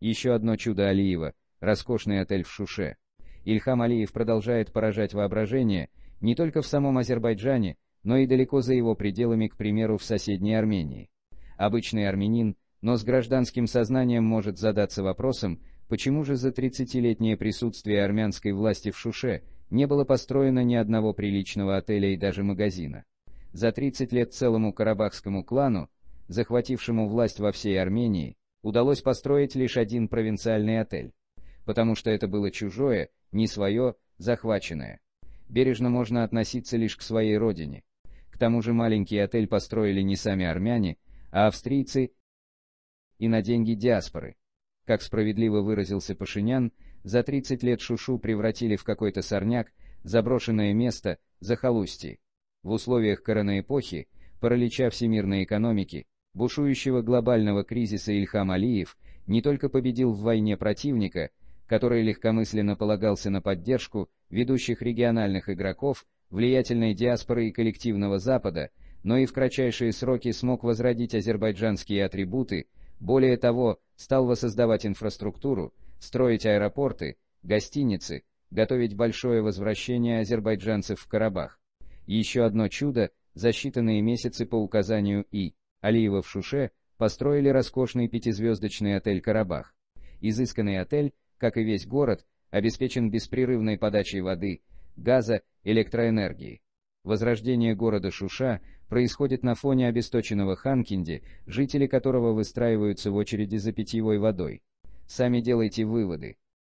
Еще одно чудо Алиева – роскошный отель в Шуше. Ильхам Алиев продолжает поражать воображение не только в самом Азербайджане, но и далеко за его пределами, к примеру, в соседней Армении. Обычный армянин, но с гражданским сознанием может задаться вопросом, почему же за 30-летнее присутствие армянской власти в Шуше не было построено ни одного приличного отеля и даже магазина. За 30 лет целому карабахскому клану, захватившему власть во всей Армении, удалось построить лишь один провинциальный отель, потому что это было чужое, не свое, захваченное. Бережно можно относиться лишь к своей родине. К тому же маленький отель построили не сами армяне, а австрийцы и на деньги диаспоры. Как справедливо выразился Пашинян, за 30 лет Шушу превратили в какой-то сорняк, заброшенное место, захолустье. В условиях корона-эпохи, паралича всемирной экономики, бушующего глобального кризиса Ильхам Алиев не только победил в войне противника, который легкомысленно полагался на поддержку ведущих региональных игроков, влиятельной диаспоры и коллективного Запада, но и в кратчайшие сроки смог возродить азербайджанские атрибуты, более того, стал воссоздавать инфраструктуру, строить аэропорты, гостиницы, готовить большое возвращение азербайджанцев в Карабах. Еще одно чудо за считанные месяцы по указанию И. Алиева в Шуше построили роскошный пятизвездочный отель «Карабах». Изысканный отель, как и весь город, обеспечен беспрерывной подачей воды, газа, электроэнергии. Возрождение города Шуша происходит на фоне обесточенного Ханкинди, жители которого выстраиваются в очереди за питьевой водой. Сами делайте выводы.